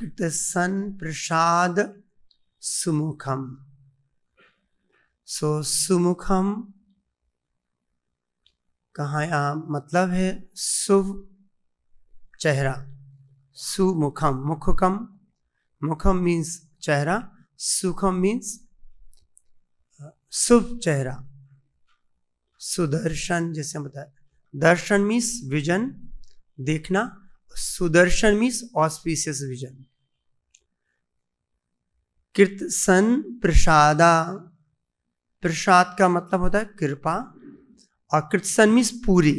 कृतसन प्रसाद सुमुखम सो सुमुखम कहाँ यहाँ मतलब है सुव चेहरा सुमुखम मुखकम मुखम मीन्स चेहरा सुखम मीन्स शुभ चेहरा सुदर्शन जैसे बताया दर्शन मीन्स विजन देखना सुदर्शन मीन्स ऑस्पिशियस विजन कीर्तसन प्रसादा प्रसाद का मतलब होता है कृपा और कीर्तसन मीन्स पूरी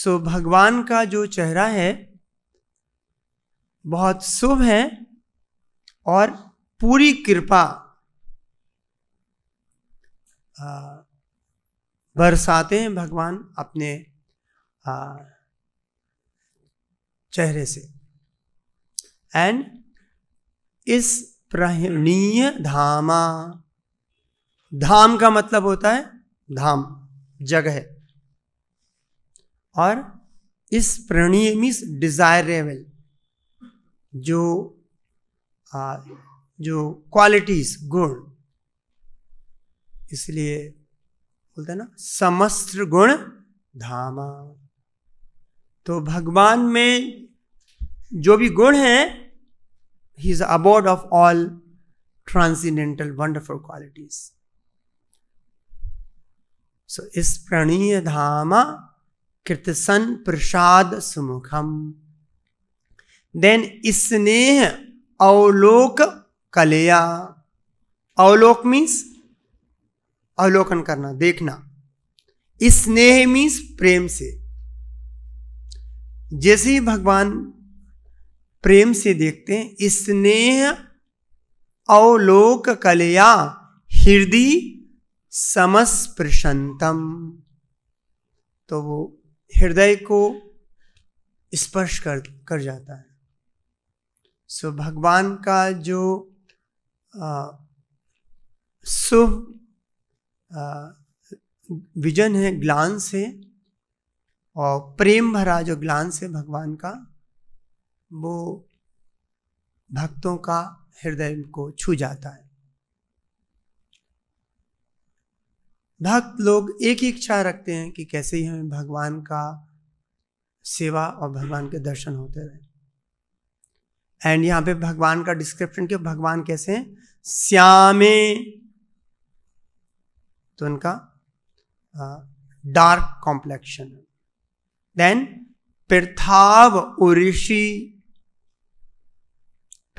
सो भगवान का जो चेहरा है बहुत शुभ है और पूरी कृपा बरसाते हैं भगवान अपने आ, चेहरे से एंड इस प्रहणीय धामा धाम का मतलब होता है धाम जगह और इस प्रणीय मीन्स डिजायरेबल जो आ, जो क्वालिटीज गुण इसलिए बोलते ना समस्त गुण धामा तो भगवान में जो भी गुण हैं He is the abode of all transcendental wonderful qualities. So is praniya dhama kirtisan prashad sumukham. Then isneh avlok kaleya. Avlok means अवलोकन करना देखना स्नेह मीन्स प्रेम से जैसे ही भगवान प्रेम से देखते हैं स्नेह अवलोक कलया हृदय समस्पृशंतम तो वो हृदय को स्पर्श कर कर जाता है सो भगवान का जो शुभ विजन है ग्लांस है और प्रेम भरा जो ग्लांस है भगवान का वो भक्तों का हृदय को छू जाता है भक्त लोग एक ही इच्छा रखते हैं कि कैसे ही हमें भगवान का सेवा और भगवान के दर्शन होते रहे एंड यहाँ पे भगवान का डिस्क्रिप्शन कि भगवान कैसे हैं श्यामे तो उनका डार्क कॉम्प्लेक्शन देन पृथाव उषि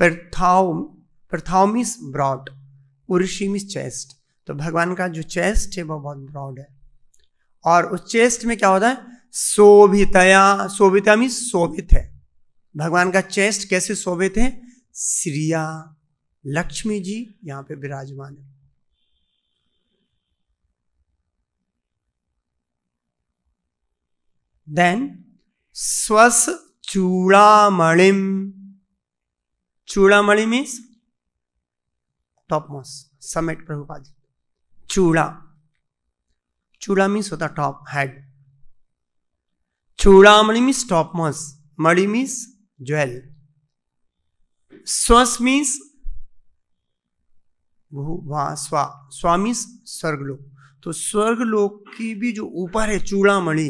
प्रथाउमिस ब्रॉड उर्शिमिस चेस्ट तो भगवान का जो चेस्ट है वह बहुत ब्रॉड है और उस चेस्ट में क्या होता है शोभितया शोभिता मीन शोभित है भगवान का चेस्ट कैसे शोभित है श्रिया लक्ष्मी जी यहाँ पे विराजमान है देन स्वस चूड़ामणिम चूड़ामणि मीन्स टॉप मोस्ट समेट प्रभुपाद चूड़ा चूड़ा मीन्स होता टॉप हेड चूड़ामणि मीन्स टॉप मोस्ट मणि मीन्स ज्वेल स्वस मीन्स स्वा स्वामी स्वर्गलोक तो स्वर्गलोक की भी जो ऊपर है चूड़ामणि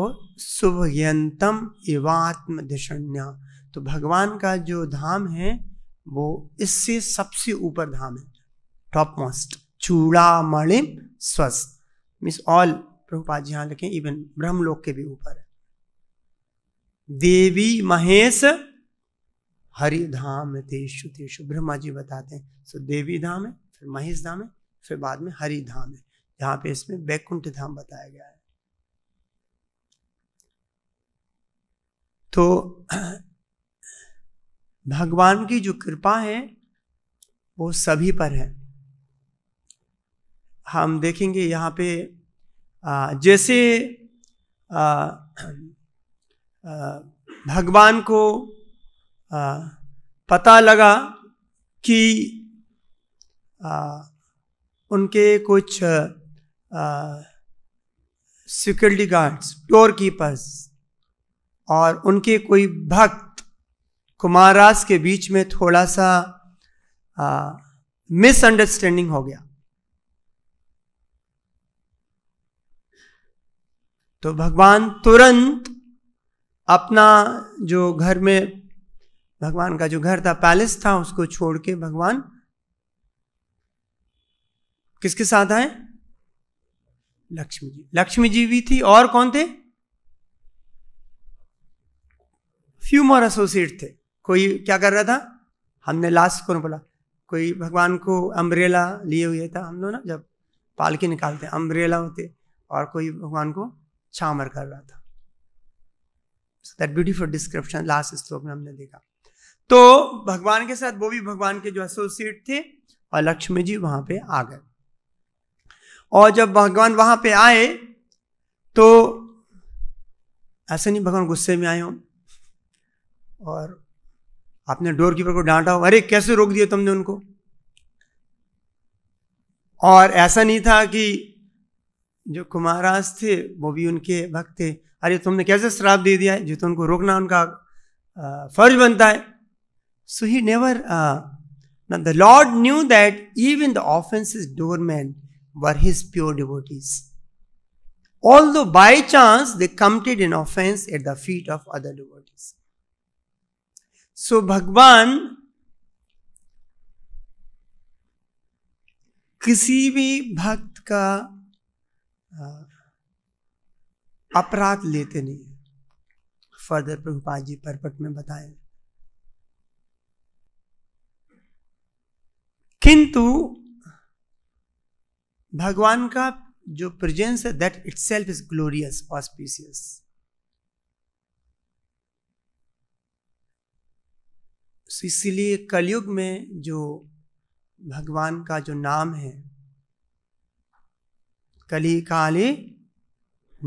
वो शुभ यंतम एवात्म दिशण्या तो भगवान का जो धाम है वो इससे सबसे ऊपर धाम है टॉप मोस्ट चूड़ा मणिम स्वस्थ मिस ऑल प्रभुपाद जी यहाँ लिखें इवन ब्रह्मलोक के भी ऊपर है देवी महेश हरि धाम तेषु तेषु ब्रह्मा जी बताते हैं सो देवी धाम है फिर महेश धाम है फिर बाद में हरि धाम है यहाँ पे इसमें बैकुंठ धाम बताया गया है तो भगवान की जो कृपा है वो सभी पर है हम देखेंगे यहाँ पे आ, जैसे आ, आ, भगवान को आ, पता लगा कि आ, उनके कुछ सिक्योरिटी गार्ड्स डोर कीपर्स और उनके कोई भक्त कुमारास के बीच में थोड़ा सा मिसअंडरस्टैंडिंग हो गया तो भगवान तुरंत अपना जो घर में भगवान का जो घर था पैलेस था उसको छोड़ के भगवान किसके साथ आए लक्ष्मी जी लक्ष्मी जी भी थी और कौन थे फ्यू मोर एसोसिएट थे कोई क्या कर रहा था हमने लास्ट को बोला कोई भगवान को अम्ब्रेला लिए हुए था हम लोग ना जब पालकी निकालते अम्ब्रेला होते और कोई भगवान को छामर कर रहा था दैट ब्यूटीफुल डिस्क्रिप्शन लास्ट श्लोक में हमने देखा तो भगवान के साथ वो भी भगवान के जो एसोसिएट थे और लक्ष्मी जी वहां पे आ गए और जब भगवान वहां पे आए तो ऐसे नहीं भगवान गुस्से में आए हों और आपने डोर कीपर को डांटा हो अरे कैसे रोक दिया तुमने उनको और ऐसा नहीं था कि जो कुमार थे वो भी उनके भक्त थे अरे तुमने कैसे श्राप दे दिया है जो तो उनको रोकना उनका फर्ज बनता है so he never the lord knew that even the offence is door man were his pure devotees although by chance they committed in offence at the feet of other devotee so भगवान किसी भी भक्त का अपराध लेते नहीं further Prabhupada जी purport में बताए किंतु भगवान का जो प्रेजेंस है that itself is glorious auspicious इसीलिए कलयुग में जो भगवान का जो नाम है कली काले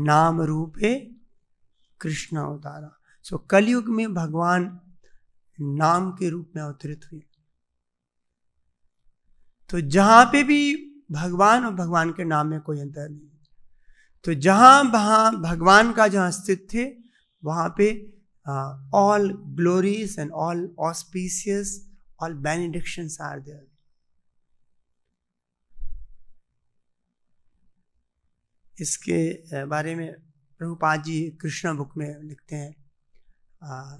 नाम रूपे कृष्ण अवतारा सो कलयुग में भगवान नाम के रूप में अवतरित हुए तो जहां पे भी भगवान और भगवान के नाम में कोई अंतर नहीं तो जहां वहां भगवान का जहां स्थित थे वहां पे uh, all glories and all auspicious, all benedictions are there. इसके uh, बारे में प्रभुपाद जी कृष्णा बुक में लिखते हैं uh,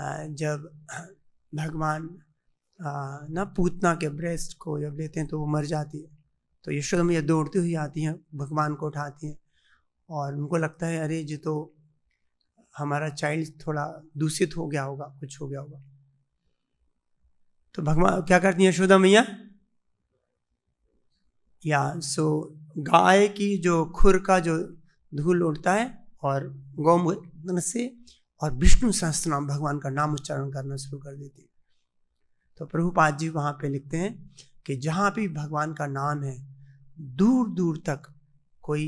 uh, जब भगवान ना पूतना के ब्रेस्ट को जब लेते हैं तो वो मर जाती है तो यशोदा मैया दौड़ती हुई आती हैं भगवान को उठाती हैं और उनको लगता है अरे जी तो हमारा चाइल्ड थोड़ा दूषित हो गया होगा कुछ हो गया होगा तो भगवान क्या करती हैं यशोदा मैया या सो गाय की जो खुर का जो धूल उड़ता है और गौमूत्र से और विष्णु सहस्त्र नाम भगवान का नाम उच्चारण करना शुरू कर देती है तो प्रभुपाद जी वहाँ पे लिखते हैं कि जहाँ भी भगवान का नाम है दूर दूर तक कोई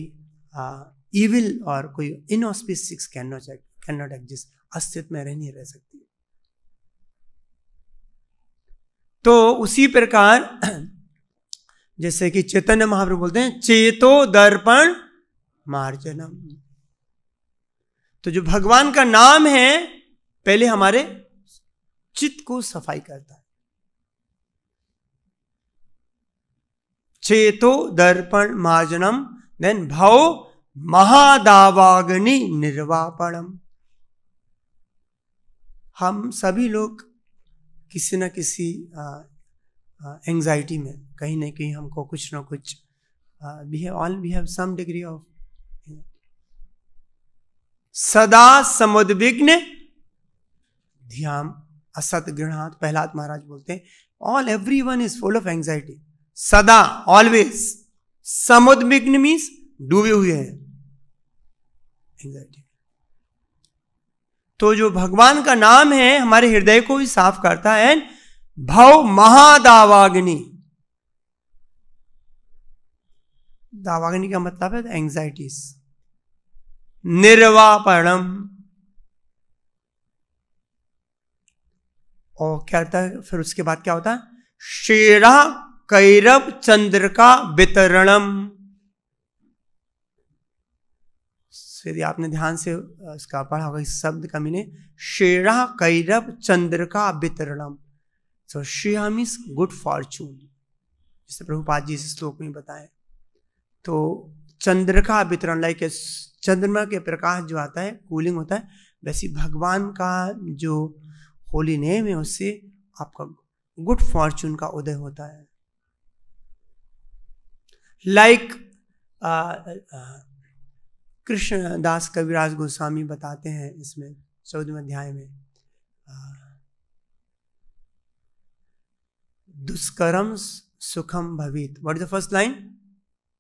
आ, इविल और कोई inauspicious cannot cannot exist अस्तित्व में रह नहीं रह सकती तो उसी प्रकार जैसे कि चैतन्य महाप्रभु बोलते हैं चेतो दर्पण मार्जनम तो जो भगवान का नाम है पहले हमारे चित्त को सफाई करता है चेतो दर्पण मार्जनम देन भाव महादावाग्नि निर्वापणम हम सभी लोग किसी न किसी एंग्जाइटी में कहीं ना कहीं हमको कुछ ना कुछ we have all we have some degree of सदा समुद्विग्न ध्यान असत गृहणात प्रहलाद महाराज बोलते हैं all everyone is full of anxiety सदा ऑलवेज समुद्विग्न मीन्स डूबे हुए हैं एंग्जाइटी तो जो भगवान का नाम है हमारे हृदय को भी साफ करता है भव महादावाग्नि दावाग्नि का मतलब है एंग्जाइटीज निर्वापणम और क्या होता है फिर उसके बाद क्या होता है शेरा कैरव चंद्र का वितरणम तो यदि आपने ध्यान से इसका पढ़ा होगा इस शब्द का मीने शेरा कैरव चंद्र का वितरणम सो श्रेया इज गुड फॉर्चून जिसे प्रभुपाद जी इस श्लोक में बताए तो चंद्र का वितरण लाइक चंद्रमा के प्रकाश जो आता है कूलिंग होता है वैसे भगवान का जो होली नेम है उससे आपका गुड फॉर्चून का उदय होता है लाइक like, कृष्ण दास कविराज गोस्वामी बताते हैं इसमें चौदहवें अध्याय में दुष्कर्म सुखम भवित what is the first line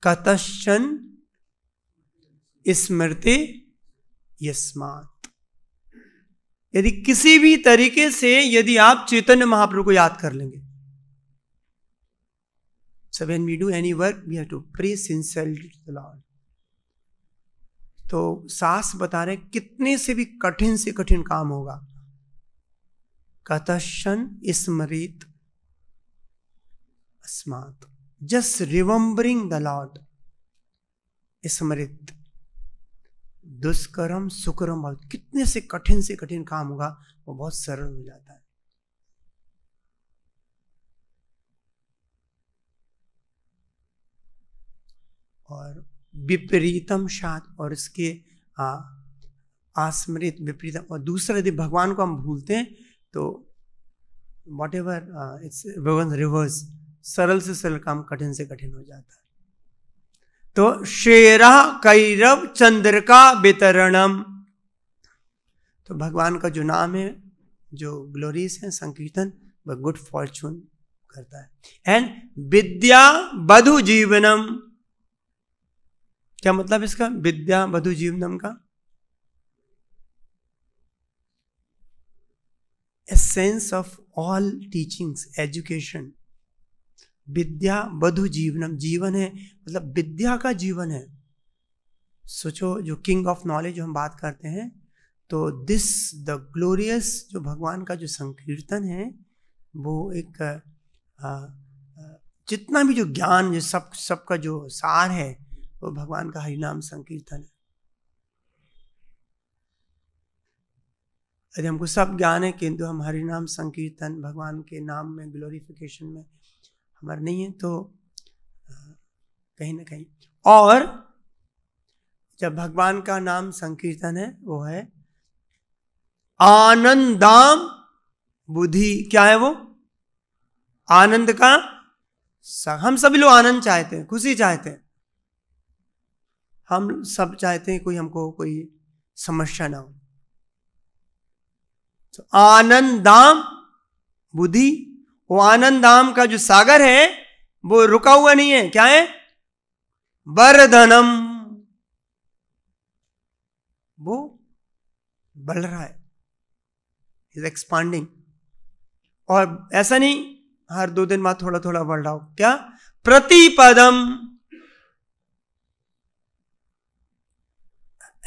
कतश्चन स्मृति यस्मात यदि किसी भी तरीके से यदि आप चैतन्य महाप्रभु को याद कर लेंगे so when we do any work we have to pray the lord तो सास बता रहे कितने से भी कठिन से कठिन काम होगा कतशन स्मृत अस्मात जस्ट रिवम्बरिंग द लॉर्ड स्मृत दुष्कर्म सुकर्म कितने से कठिन से कठिन काम होगा वो बहुत सरल हो जाता है और विपरीतम शात और इसके आस्मृत विपरीतम और दूसरा यदि भगवान को हम भूलते हैं तो वॉट एवर इट्स रिवर्स सरल से सरल काम कठिन से कठिन हो जाता है तो शेरा कैरव चंद्र का वितरणम तो भगवान का जो नाम है जो ग्लोरीज है संकीर्तन वह गुड फॉर्चून करता है एंड विद्या बधु जीवनम क्या मतलब इसका विद्या वधु जीवनम का sense of all teachings education विद्या वधु जीवनम जीवन है मतलब विद्या का जीवन है सोचो जो किंग ऑफ नॉलेज हम बात करते हैं तो दिस द ग्लोरियस जो भगवान का जो संकीर्तन है वो एक आ, जितना भी जो ज्ञान जो सब सबका जो सार है वो भगवान का हरिनाम संकीर्तन है यदि हमको सब ज्ञान है किंतु हम हरिनाम संकीर्तन भगवान के नाम में ग्लोरिफिकेशन में हमारे नहीं है तो कहीं ना कहीं और जब भगवान का नाम संकीर्तन है वो है आनंदाम बुद्धि क्या है वो आनंद का हम सभी लोग आनंद चाहते हैं खुशी चाहते हैं हम सब चाहते हैं कोई हमको कोई समस्या ना हो तो आनंदाम बुद्धि वो आनंदाम का जो सागर है वो रुका हुआ नहीं है क्या है बरधनम वो बढ़ रहा है इज एक्सपांडिंग और ऐसा नहीं हर दो दिन बाद थोड़ा थोड़ा बढ़ रहा हो क्या प्रतिपदम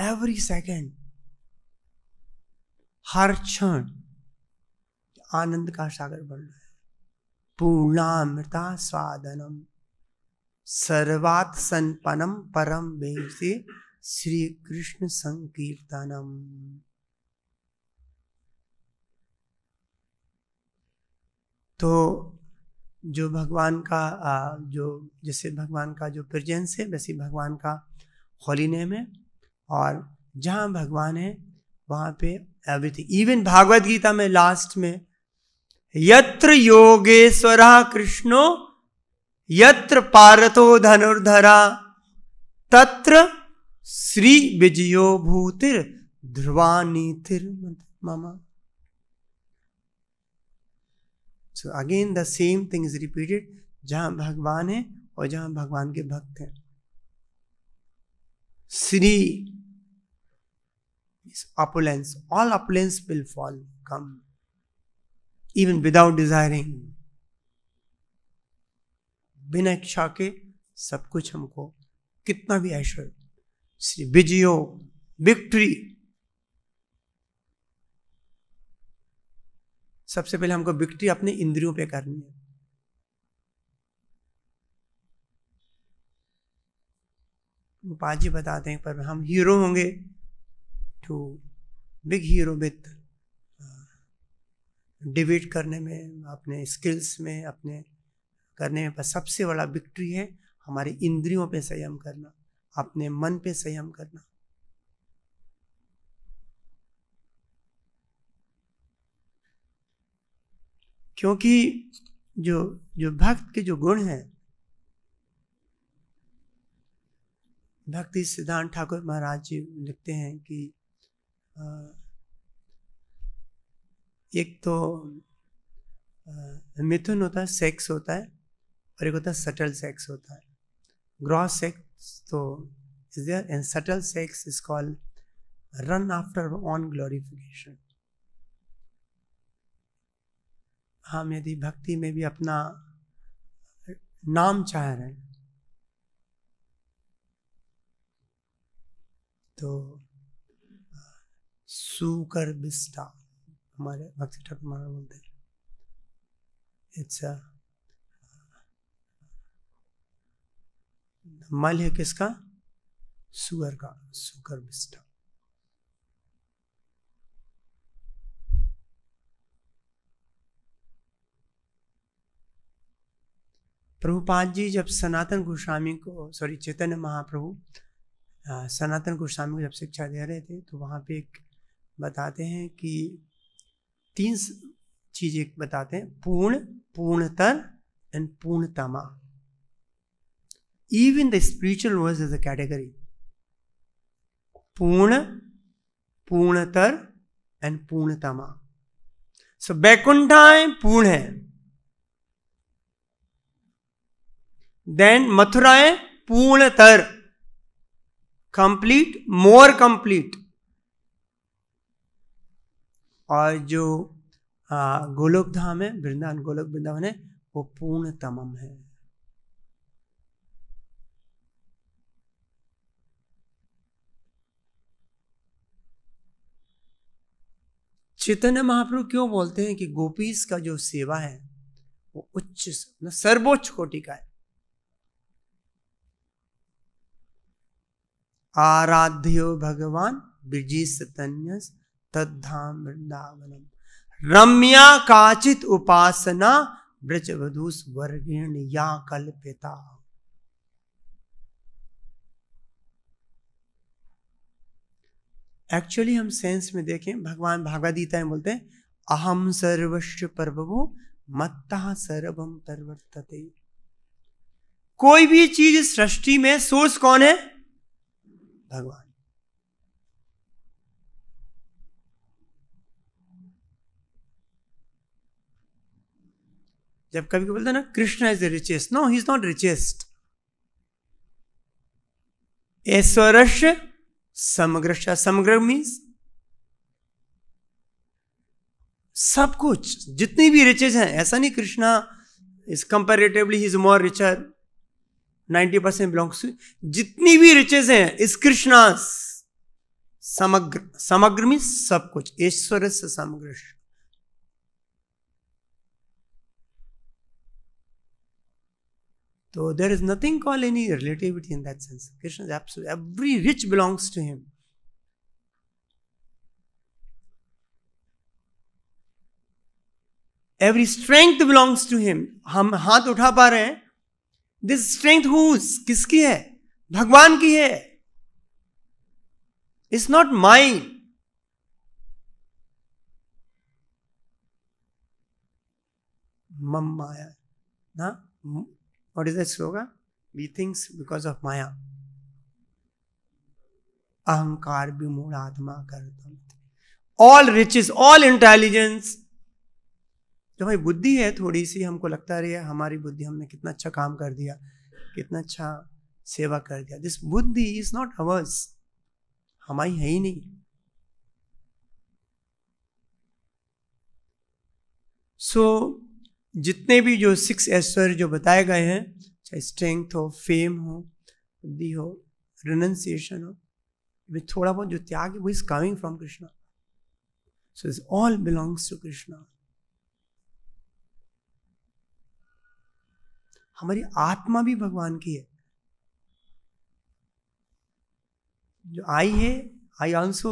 एवरी सेकेंड हर क्षण आनंद का सागर बन रहा है पूर्णामृता स्वादनम सर्वात संपनम परम वेंसी श्री कृष्ण संकीर्तनम तो जो भगवान का जो जैसे भगवान का जो प्रजेंस है वैसे भगवान का होली नेम है और जहाँ भगवान है वहाँ पे एवरीथिंग इवन भागवत गीता में लास्ट में यत्र योगेश्वर कृष्णो यत्र पार्थो धनुर्धरा तत्र श्री विजयो भूतिर ध्रुवानीतिर मम so again the same thing is repeated जहां भगवान है और जहां भगवान के भक्त हैं Sri is opulence. All opulence will fall, come, even without desiring. बिना इच्छा के सब कुछ हमको कितना भी ऐश्वर्य श्री विजयो विक्ट्री सबसे पहले हमको विक्ट्री अपने इंद्रियों पे करनी है गोपाल जी बताते हैं पर हम हीरो होंगे too big hero with debate करने में अपने स्किल्स में अपने करने में पर सबसे बड़ा विक्ट्री है हमारे इंद्रियों पे संयम करना अपने मन पे संयम करना क्योंकि जो जो भक्त के जो गुण हैं भक्ति सिद्धांत ठाकुर महाराज जी लिखते हैं कि एक तो मिथुन होता है सेक्स होता है और एक होता है सटल सेक्स होता है ग्रॉस सेक्स तो is there and subtle sex is called run after on glorification हम यदि भक्ति में भी अपना नाम चाह रहे हैं तो सुकर बिस्टा हमारे भक्ति ठाकुर महाराज बोलते हैं इट्स मल है किसका सुअर का सुकर बिस्टा प्रभुपाद जी जब सनातन गोस्वामी को सॉरी चैतन्य महाप्रभु सनातन गोस्वामी को जब शिक्षा दे रहे थे तो वहाँ पे एक बताते हैं कि तीन चीज़ एक बताते हैं पूर्ण पूर्णतर एंड पूर्णतमा even the spiritual verse is a category पूर्ण पूर्णतर एंड पूर्णतमा सो बैकुंठाएं पूर्ण है देन मथुराएं पूर्णतर कंप्लीट मोर कंप्लीट और जो गोलोक धाम है वृंदावन गोलोक वृंदावन है वो पूर्ण तमम है चैतन्य महाप्रभु क्यों बोलते हैं कि गोपीस का जो सेवा है वो उच्च मतलब सर्वोच्च कोटि का है आराध्यो भगवान ब्रिजी सतन्य तद्धाम वृंदावनम रम्या काचित उपासना ब्रजवधुस वर्गेण या कल्पिता एक्चुअली हम सेंस में देखें भगवान गीता में बोलते हैं अहम सर्वस्व पर्वो मत्ता सर्वम परवर्तते कोई भी चीज सृष्टि में सोर्स कौन है भगवान जब कभी बोलते ना Krishna is the richest no he is not richest ऐश्वर्य समग्र समग्र मीन्स सब कुछ जितनी भी रिचेज हैं ऐसा नहीं Krishna is comparatively he is more richer ninety percent belongs to जितनी भी रिचेज हैं इस कृष्णा समग्र समग्र में सब कुछ ईश्वर से समग्र तो there is nothing call any relativity in that sense Krishna every rich belongs to him every strength belongs to him हम हाथ उठा पा रहे हैं दिस स्ट्रेंथ हु किसकी है भगवान की है इट्स नॉट माई मम माया ना वॉट इज दिस होगा वी थिंक्स बिकॉज ऑफ माया अहंकार विमूढ़ आत्मा कर ऑल रिचेस ऑल इंटेलिजेंस जो भाई बुद्धि है थोड़ी सी हमको लगता रही है हमारी बुद्धि हमने कितना अच्छा काम कर दिया कितना अच्छा सेवा कर दिया दिस बुद्धि इज नॉट अवर्स हमारी है ही नहीं सो so, जितने भी जो सिक्स ऐश्वर्य जो बताए गए हैं चाहे स्ट्रेंथ हो फेम हो बुद्धि हो रिनंसिएशन हो थोड़ा बहुत जो त्याग है वो is coming from Krishna so is all belongs to Krishna हमारी आत्मा भी भगवान की है जो आई है I also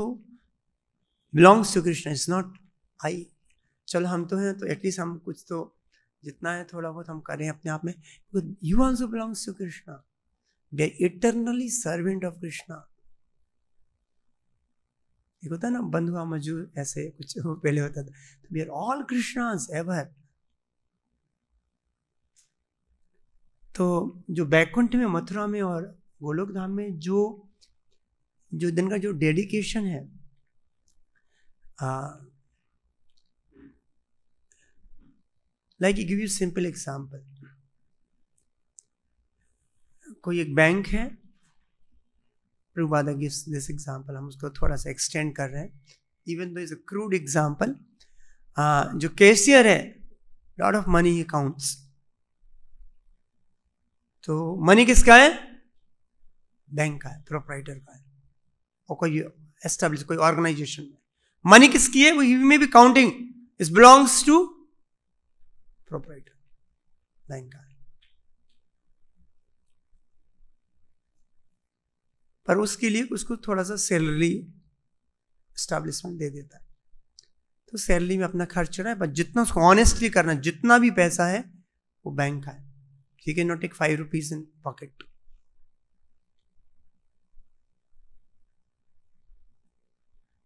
belongs to Krishna is not I चलो हम तो हैं तो एटलीस्ट हम कुछ तो जितना है थोड़ा बहुत हम करें अपने आप में you also belongs to Krishna we are eternally servant of Krishna एक होता है ना बंधुआ मजूर ऐसे कुछ पहले होता था we are all Krishna's ever तो जो बैकुंठ में मथुरा में और गोलोक धाम में जो जो दिन का जो डेडिकेशन है like give you simple example कोई एक बैंक है प्रभुवादा गिव्स दिस एग्जांपल हम उसको थोड़ा सा एक्सटेंड कर रहे हैं even though is a crude example जो कैशियर है लॉट ऑफ मनी अकाउंट्स तो मनी किसका है बैंक का है प्रोपराइटर का है और कोई एस्टेब्लिश कोई ऑर्गेनाइजेशन में मनी किसकी है वो यू में भी काउंटिंग इस बिलोंग्स टू प्रोपराइटर बैंक का है पर उसके लिए उसको थोड़ा सा सैलरी स्टैब्लिशमेंट दे देता है तो सैलरी में अपना खर्च रहा है पर जितना उसको ऑनेस्टली करना जितना भी पैसा है वो बैंक का है He cannot take five rupees in pocket.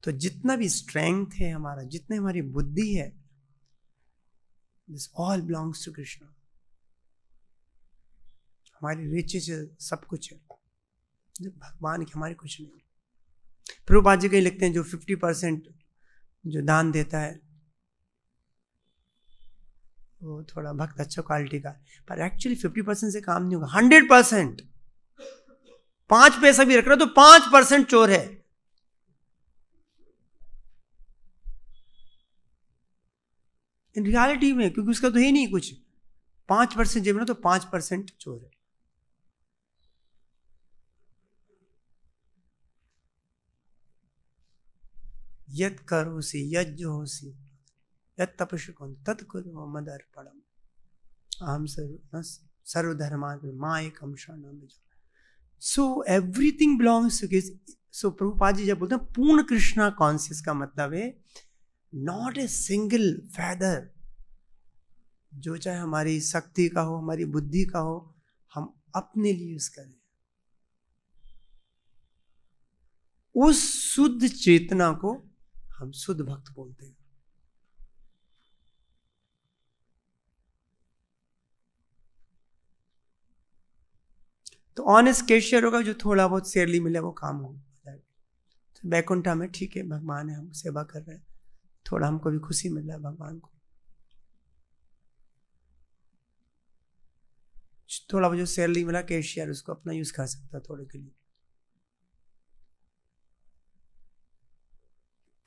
तो जितना भी स्ट्रेंथ है हमारा जितनी हमारी बुद्धि है this all belongs to Krishna हमारी रिचेज सब कुछ है भगवान की हमारी कुछ नहीं प्रभुपाद जी कहीं लिखते हैं जो फिफ्टी परसेंट जो दान देता है वो थोड़ा भक्त अच्छा क्वालिटी का पर एक्चुअली फिफ्टी परसेंट से काम नहीं होगा हंड्रेड परसेंट पांच पैसा भी रख रहा तो पांच परसेंट चोर है इन रियलिटी में क्योंकि उसका तो है नहीं कुछ पांच परसेंट जेब ना तो पांच परसेंट चोर है करो सी यज्ञ सी यत्तपशुकुं तत्कुरु मदर्पणम् अहम सर्व माँ एकम शरणम so everything belongs to Krishna so Prabhupada ji जब बोलते हैं पूर्ण कृष्णा कॉन्सियस का मतलब है नॉट ए सिंगल फैदर जो चाहे हमारी शक्ति का हो हमारी बुद्धि का हो हम अपने लिए यूज करें उस शुद्ध चेतना को हम शुद्ध भक्त बोलते हैं तो ऑनेस्ट कैश शेयर होगा जो थोड़ा बहुत शेयरली मिले वो काम हो तो बैकुंठा में ठीक है भगवान है हम सेवा कर रहे हैं थोड़ा हमको भी खुशी मिल रहा है भगवान को थोड़ा बहुत जो सैलरी मिला कैश शेयर उसको अपना यूज कर सकता थोड़े के लिए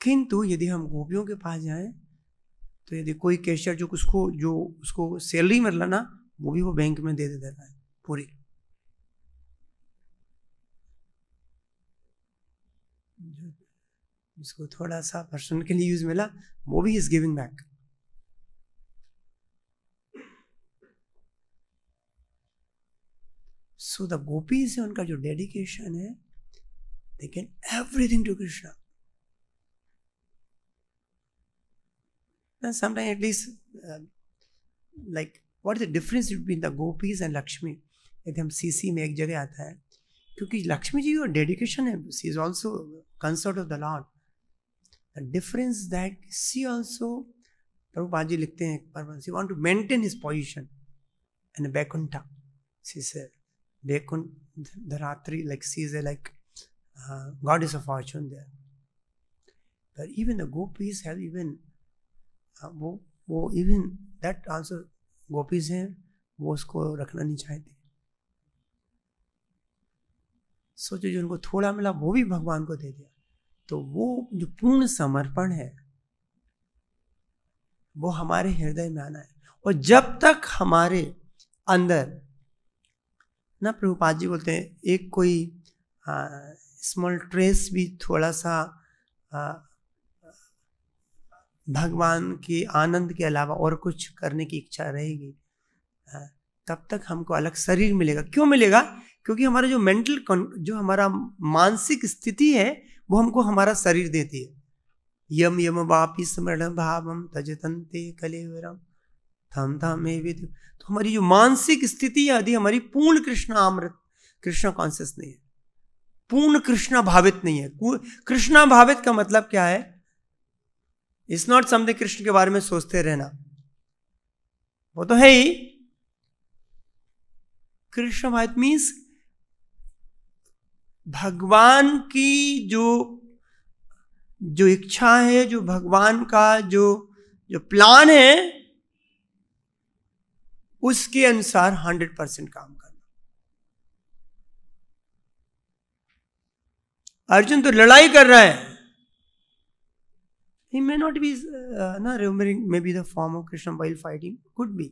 किंतु यदि हम गोपियों के पास जाए तो यदि कोई कैशियर जो उसको जो उसको सैलरी मिल रहा ना वो भी वो बैंक में दे देता है पूरी जिसको थोड़ा सा पर्सन के लिए यूज मिला वो भी is giving back so the gopi से उनका जो डेडिकेशन है they can everything to Krishna sometime at least like what is the difference between the gopis and Lakshmi and हम सी सी में एक जगह आता है क्योंकि लक्ष्मी जी और डेडिकेशन है she is also concert of the lord difference that she also Prabhupada ji लिखते हैं she want to maintain his position and Vaikuntha she से बैकुंठ द रात्रि like she is a like god is a fortune there पर even the gopis have even वो वो even that also gopis हैं वो उसको रखना नहीं चाहते सोचो जो उनको थोड़ा मिला वो भी भगवान को दे दिया तो वो जो पूर्ण समर्पण है वो हमारे हृदय में आना है और जब तक हमारे अंदर ना प्रभुपाद जी बोलते हैं एक कोई स्मॉल ट्रेस भी थोड़ा सा आ, भगवान के आनंद के अलावा और कुछ करने की इच्छा रहेगी तब तक हमको अलग शरीर मिलेगा क्यों मिलेगा क्योंकि हमारा जो मेंटल जो हमारा मानसिक स्थिति है वो हमको हमारा शरीर देती है यम यम वापी स्मरण भावम तजतंते कलेवरम थम थम वेद तो हमारी जो मानसिक स्थिति आदि हमारी पूर्ण कृष्ण अमृत कृष्ण कॉन्सियस नहीं है पूर्ण कृष्णा भावित नहीं है कृष्णा भावित का मतलब क्या है इट्स नॉट समथिंग कृष्ण के बारे में सोचते रहना वो तो है ही कृष्ण भावित मीन्स भगवान की जो जो इच्छा है जो भगवान का जो जो प्लान है उसके अनुसार हंड्रेड परसेंट काम करना अर्जुन तो लड़ाई कर रहा है he may not be uh, na may be the form of Krishna while fighting could be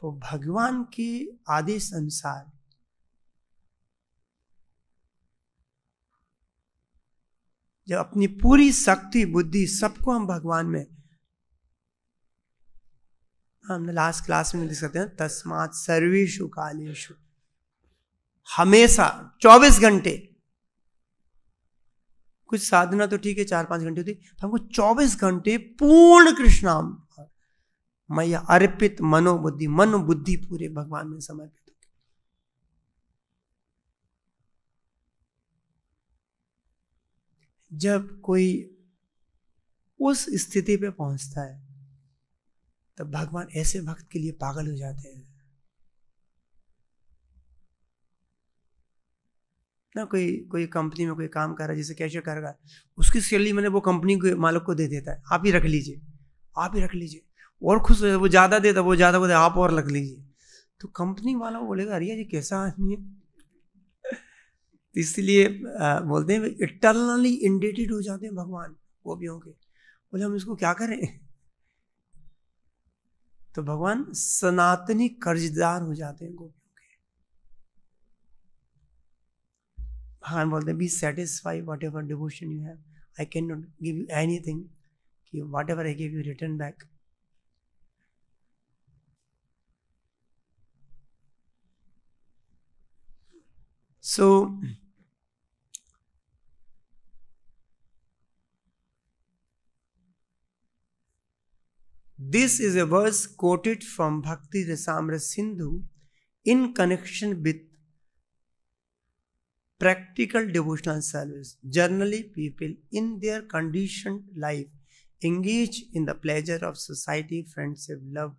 तो भगवान के आदेश अनुसार जब अपनी पूरी शक्ति बुद्धि सबको हम भगवान में हमने लास्ट क्लास में देख सकते हैं तस्मात सर्वेशु कालेशु हमेशा चौबीस घंटे कुछ साधना तो ठीक है चार पांच घंटे होती तो हमको चौबीस घंटे पूर्ण कृष्णाम मैया अर्पित मनोबुद्धि मन बुद्धि पूरे भगवान में समर्पित जब कोई उस स्थिति पे पहुंचता है तब भगवान ऐसे भक्त के लिए पागल हो जाते हैं ना कोई कोई कंपनी में कोई काम कर रहा है जैसे कैशियर कर रहा है उसकी सैलरी मैंने वो कंपनी के मालिक को दे देता है आप ही रख लीजिए आप ही रख लीजिए और खुश हो जाए वो ज़्यादा देता वो ज़्यादा बोलते आप और रख लीजिए तो कंपनी वाला बोलेगा अरे ये कैसा आदमी है तो बोलते हैं इटरनली इंडेटेड हो जाते हैं भगवान गोपियों के बोले हम इसको क्या करें तो भगवान सनातनी कर्जदार हो जाते हैं गोपियों के भगवान बोलते हैं be satisfy whatever devotion you have I can not give you anything कि whatever I give you return back so This is a verse quoted from Bhakti Rasamra Sindhu in connection with practical devotional service. Generally, people in their conditioned life engage in the pleasure of society, friendship, love.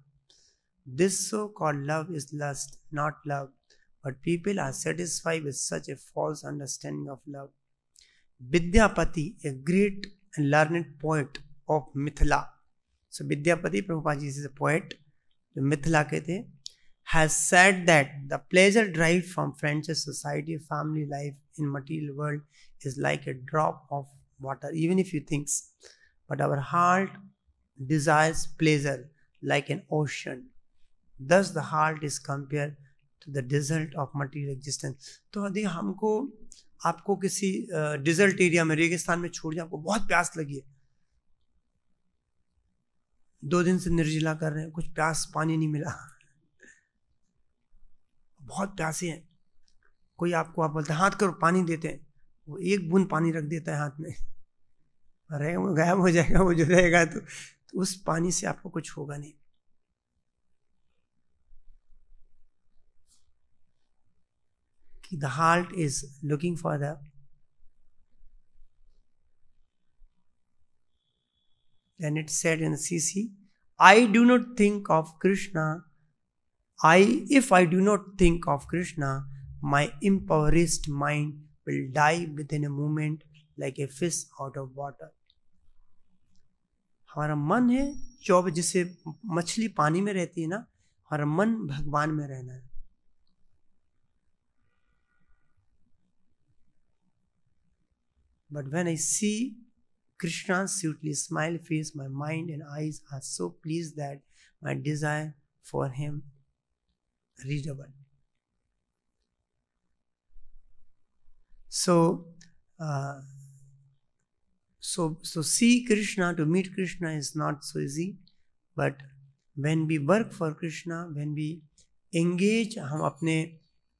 This so called love is lust, not love, but people are satisfied with such a false understanding of love. Vidyapati, a great and learned poet of Mithila, so Vidyapati Prabhupada ji is a poet जो मिथिला के थे has said that the pleasure drive from friends society family life in material world is like a drop of water even if you thinks but our heart desires pleasure like an ocean thus the heart is compare to the desert of material existence तो यदि हमको आपको किसी डिजल्ट area में रेगिस्तान में छोड़ दिया आपको बहुत प्यास लगी है दो दिन से निर्जला कर रहे हैं कुछ प्यास पानी नहीं मिला बहुत प्यासे हैं कोई आपको आप बोलते हाथ करो पानी देते हैं वो एक बूंद पानी रख देता है हाथ में रहे वो गायब हो जाएगा वो जो रहेगा तो, तो उस पानी से आपको कुछ होगा नहीं the heart is looking for the Then it said in CC, I do not think of Krishna. I, if I do not think of Krishna, my impoverished mind will die within a moment like a fish out of water. हमारा मन है चौब जिसे मछली पानी में रहती है ना हमारा मन भगवान में रहना है but when I see Krishna sweetly smiled face, my mind and eyes are so pleased that my desire for him redoubled. So, uh, so, so see Krishna, to meet Krishna is not so easy, but when we work for Krishna, when we engage, हम अपने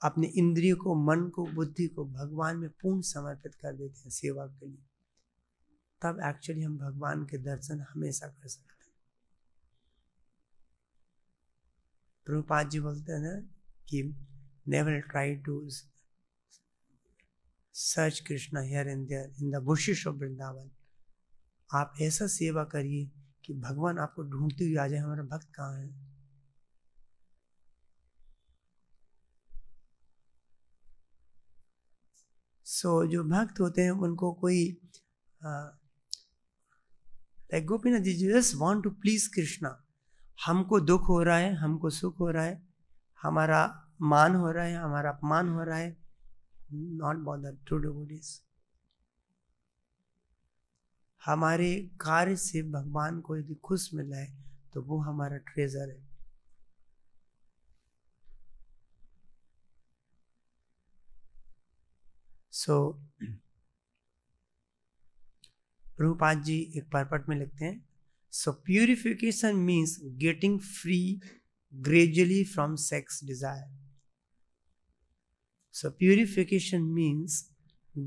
अपने इंद्रियों को मन को बुद्धि को भगवान में पूर्ण समर्पित कर देते हैं सेवा के लिए तब एक्चुअली हम भगवान के दर्शन हमेशा कर सकते हैं प्रभुपाद जी बोलते हैं ना कि never try to search Krishna here in there in the bushes of Vrindavan आप ऐसा सेवा करिए कि भगवान आपको ढूंढते हुए आ जाए हमारा भक्त कहाँ है सो so, जो भक्त होते हैं उनको कोई आ, like Gopinath ji just want to please Krishna हमको दुख हो रहा है हमको सुख हो रहा है हमारा मान हो रहा है हमारा अपमान हो रहा है not bother to do good is हमारे कार्य से भगवान को यदि खुश मिला है तो वो हमारा ट्रेजर है सो so, रूपाज जी एक पर्पट में लिखते हैं so purification means getting free gradually from sex desire so purification means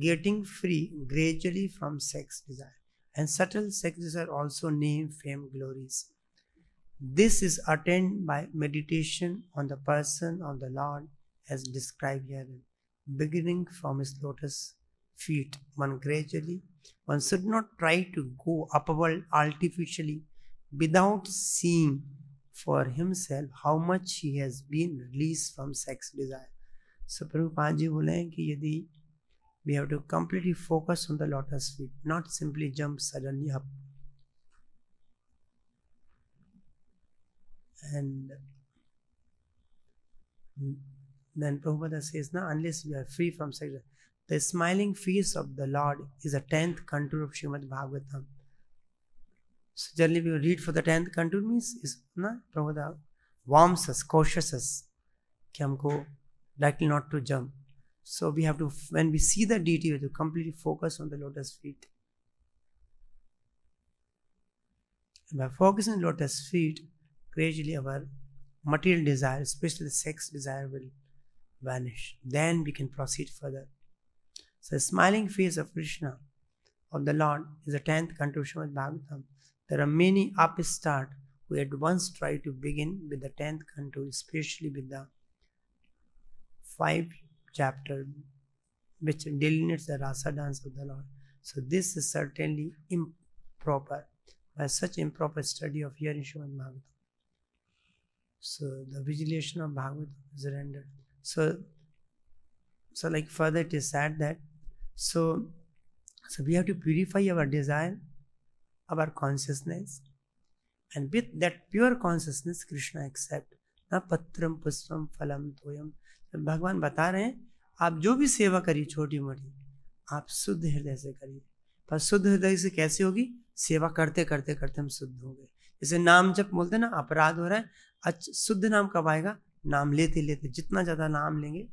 getting free gradually from sex desire and subtle sex desire also name fame glories this is attend by meditation on the person on the lord as describe beginning from is lotus feet one gradually One should not try to go upward artificially without seeing for himself how much he has been released from sex desire. So Prabhupada ji बोले हैं we have to completely focus on the lotus feet, not simply jump suddenly up. And then Prabhupada says, no, unless we are free from sex, desire." The smiling face of the Lord is the tenth contour of Srimad Bhagavatam. So generally we read for the tenth contour means is na Prabhupada warms us, cautious us. कि likely not to jump. So we have to when we see the deity, we have to completely focus on the lotus feet. And by focusing on lotus feet, gradually our material desire, especially the sex desire, will vanish. Then we can proceed further. So, smiling face of Krishna, of the Lord, is the tenth canto of Bhagavatam. There are many upstart who at once try to begin with the tenth canto, especially with the five chapter which delineates the rasa dance of the Lord. So this is certainly improper by such improper study of hearing Srimad Bhagavatam. So the vigilation of Bhagavatam is rendered. So so like further it is said that So, so we have to purify our desire, our consciousness, and with that pure consciousness, Krishna accept. ना पत्रम पुष्पम फलम तोयम भगवान बता रहे हैं आप जो भी सेवा करिए छोटी मोटी आप शुद्ध हृदय से करिए पर शुद्ध हृदय से कैसे होगी सेवा करते करते करते हम शुद्ध हो गए जैसे नाम जब बोलते ना अपराध हो रहा है अच्छा शुद्ध नाम कब आएगा नाम लेते लेते जितना ज़्यादा नाम लेंगे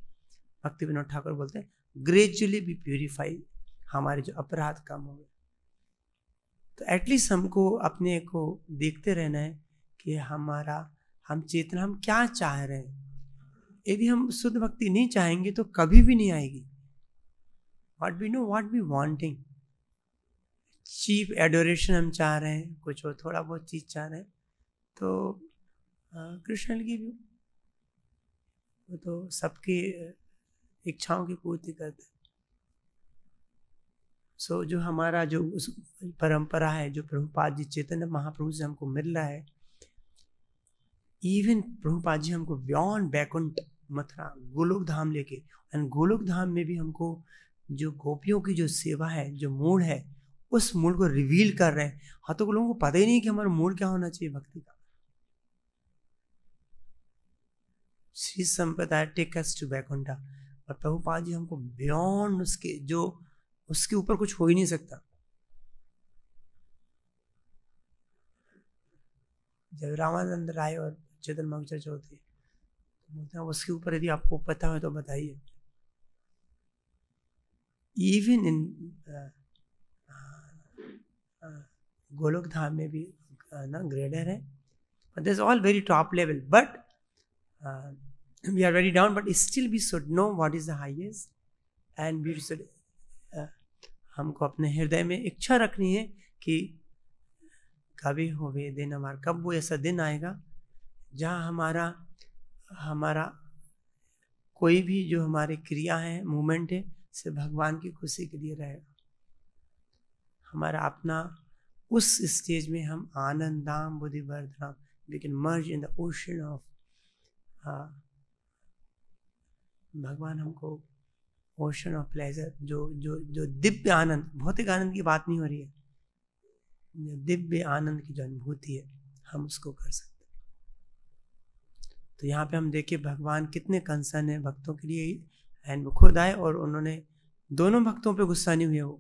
भक्ति विनोद ठाकुर बोलते हैं ग्रेजुअली बी प्योरीफाई हमारे जो अपराध कम हो गए तो एटलीस्ट हमको अपने को देखते रहना है कि हमारा हम चेतना हम क्या चाह रहे हैं यदि हम शुद्ध भक्ति नहीं चाहेंगे तो कभी भी नहीं आएगी what be no what be wanting cheap adoration हम चाह रहे हैं कुछ और थोड़ा बहुत चीज़ चाह रहे हैं तो कृष्ण की भी वो तो सबके इच्छाओं की पूर्ति करते सो so, जो हमारा जो उस परंपरा है जो प्रभुपाद जी चैतन्य महाप्रभु से हमको मिल रहा है इवन प्रभुपाद जी हमको व्योन बैकुंठ मथुरा गोलोक धाम लेके एंड गोलोक धाम में भी हमको जो गोपियों की जो सेवा है जो मूड है उस मूड को रिवील कर रहे हैं हाँ तो लोगों को पता ही नहीं कि हमारा मूड क्या होना चाहिए भक्ति का श्री संपदा टेक अस टू बैकुंठा और प्रभुपाद जी हमको बियॉन्ड उसके जो उसके ऊपर कुछ हो ही नहीं सकता जब रामानंद राय और चेतन मंगचर चौधरी तो बोलते हैं उसके ऊपर यदि आपको पता हो तो बताइए इवन इन गोलोक धाम में भी uh, ना ग्रेडर है this all very top level but we are very down, but still we should know what is the highest and we should uh, हमको अपने हृदय में इच्छा रखनी है कि कभी हो वे दिन हमारा कब वो ऐसा दिन आएगा जहाँ हमारा हमारा कोई भी जो हमारी क्रिया है मूवमेंट है से भगवान की खुशी के लिए रहेगा हमारा अपना उस स्टेज में हम आनंदाम बुद्धि वर्धनाम we can merge in the ocean of भगवान हमको ओशन ऑफ प्लेजर जो जो जो दिव्य आनंद भौतिक आनंद की बात नहीं हो रही है जो दिव्य आनंद की जो अनुभूति है हम उसको कर सकते तो यहाँ पे हम देखिए भगवान कितने कंसर्न है भक्तों के लिए ही एंड वो खुद आए और उन्होंने दोनों भक्तों पे गुस्सा नहीं हुए वो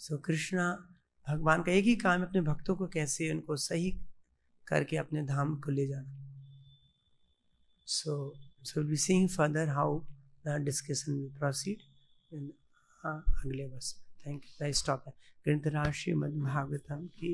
सो so, कृष्णा भगवान का एक ही काम है अपने भक्तों को कैसे उनको सही करके अपने धाम को ले जाना So, so we'll be seeing further how the discussion will proceed in agle uh, verse thank you i stop stop है ग्रंथ राशि मद भागवतम की